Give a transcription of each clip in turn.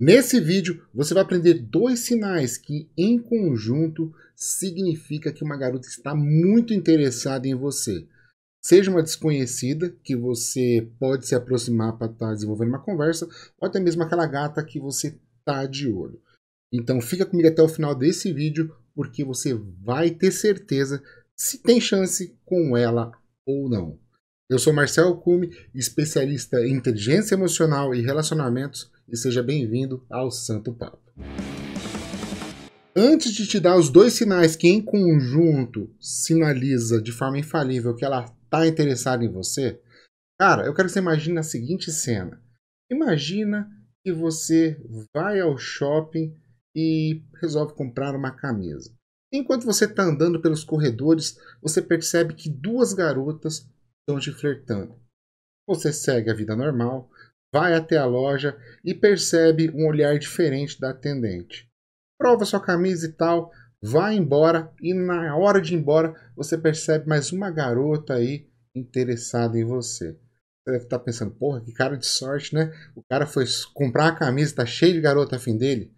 Nesse vídeo, você vai aprender dois sinais que, em conjunto, significa que uma garota está muito interessada em você. Seja uma desconhecida, que você pode se aproximar para estar tá desenvolvendo uma conversa, ou até mesmo aquela gata que você tá de olho. Então fica comigo até o final desse vídeo, porque você vai ter certeza se tem chance com ela ou não. Eu sou Marcel Cume, especialista em inteligência emocional e relacionamentos, e seja bem-vindo ao Santo Papo. Antes de te dar os dois sinais que em conjunto sinaliza de forma infalível que ela está interessada em você, cara, eu quero que você imagine a seguinte cena. Imagina que você vai ao shopping e resolve comprar uma camisa. Enquanto você está andando pelos corredores, você percebe que duas garotas estão te flertando. Você segue a vida normal, vai até a loja e percebe um olhar diferente da atendente. Prova sua camisa e tal, vai embora e na hora de ir embora você percebe mais uma garota aí interessada em você. Você deve estar tá pensando, porra, que cara de sorte, né? O cara foi comprar a camisa, tá cheio de garota afim dele.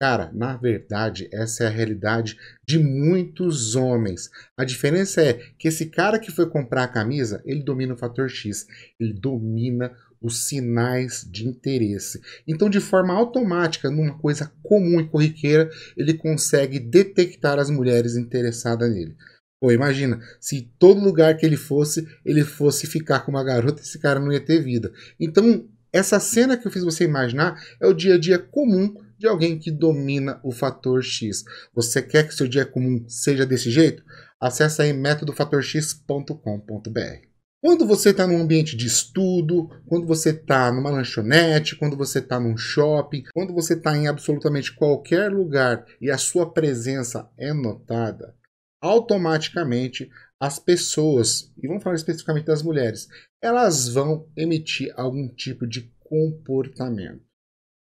Cara, na verdade, essa é a realidade de muitos homens. A diferença é que esse cara que foi comprar a camisa, ele domina o fator X, ele domina os sinais de interesse. Então, de forma automática, numa coisa comum e corriqueira, ele consegue detectar as mulheres interessadas nele. Pô, imagina, se todo lugar que ele fosse, ele fosse ficar com uma garota, esse cara não ia ter vida. Então, essa cena que eu fiz você imaginar é o dia a dia comum de alguém que domina o fator X. Você quer que seu dia comum seja desse jeito? Acesse aí métodofatorx.com.br. Quando você está num ambiente de estudo, quando você está numa lanchonete, quando você está num shopping, quando você está em absolutamente qualquer lugar e a sua presença é notada, automaticamente as pessoas, e vamos falar especificamente das mulheres, elas vão emitir algum tipo de comportamento.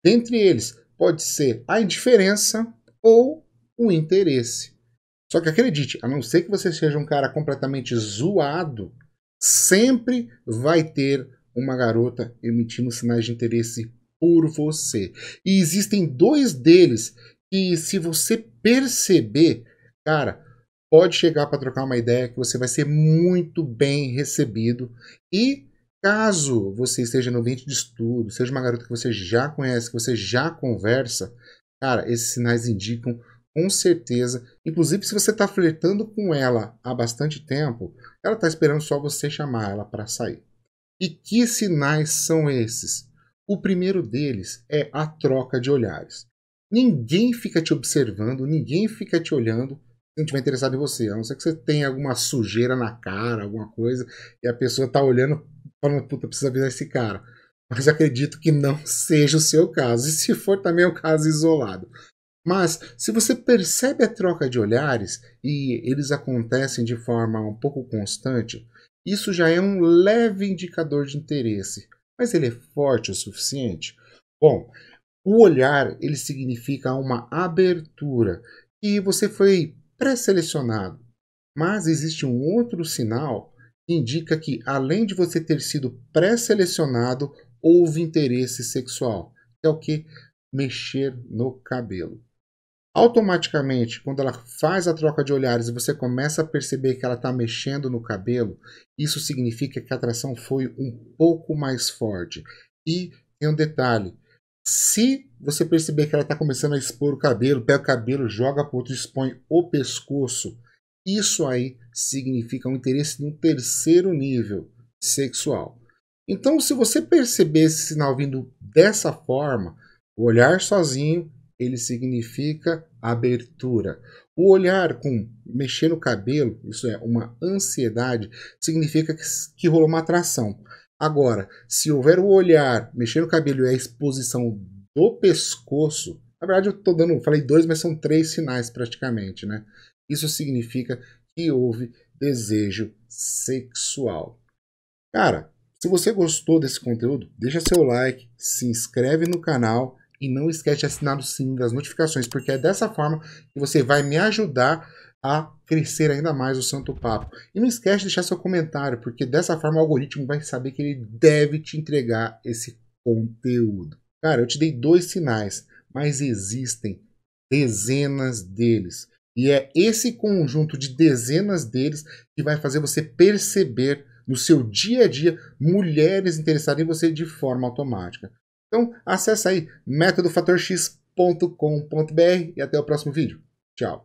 Dentre eles, pode ser a indiferença ou o interesse. Só que acredite, a não ser que você seja um cara completamente zoado, sempre vai ter uma garota emitindo sinais de interesse por você. E existem dois deles que, se você perceber, cara, pode chegar para trocar uma ideia que você vai ser muito bem recebido. E caso você esteja no ambiente de estudo, seja uma garota que você já conhece, que você já conversa, cara, esses sinais indicam com certeza. Inclusive, se você está flertando com ela há bastante tempo, ela está esperando só você chamar ela para sair. E que sinais são esses? O primeiro deles é a troca de olhares. Ninguém fica te observando, ninguém fica te olhando se não estiver interessado em você. A não ser que você tenha alguma sujeira na cara, alguma coisa, e a pessoa está olhando falando, puta, precisa avisar esse cara. Mas acredito que não seja o seu caso. E se for também é um caso isolado. Mas, se você percebe a troca de olhares e eles acontecem de forma um pouco constante, isso já é um leve indicador de interesse. Mas ele é forte o suficiente? Bom, o olhar ele significa uma abertura e você foi pré-selecionado. Mas existe um outro sinal que indica que, além de você ter sido pré-selecionado, houve interesse sexual, que é o que mexer no cabelo. Automaticamente, quando ela faz a troca de olhares e você começa a perceber que ela está mexendo no cabelo, isso significa que a atração foi um pouco mais forte. E tem um detalhe: se você perceber que ela está começando a expor o cabelo, pega o cabelo, joga para outro, expõe o pescoço, isso aí significa um interesse de um terceiro nível sexual. Então, se você perceber esse sinal vindo dessa forma, olhar sozinho ele significa abertura. O olhar com mexer no cabelo, isso é uma ansiedade, significa que, que rolou uma atração. Agora, se houver o olhar, mexer no cabelo e a exposição do pescoço, na verdade eu tô dando, falei dois, mas são três sinais praticamente, né? Isso significa que houve desejo sexual. Cara, se você gostou desse conteúdo, deixa seu like, se inscreve no canal e não esquece de assinar o sininho das notificações, porque é dessa forma que você vai me ajudar a crescer ainda mais o Santo Papo. E não esquece de deixar seu comentário, porque dessa forma o algoritmo vai saber que ele deve te entregar esse conteúdo. Cara, eu te dei dois sinais, mas existem dezenas deles. E é esse conjunto de dezenas deles que vai fazer você perceber no seu dia a dia mulheres interessadas em você de forma automática. Então acessa aí métodofatorx.com.br e até o próximo vídeo. Tchau!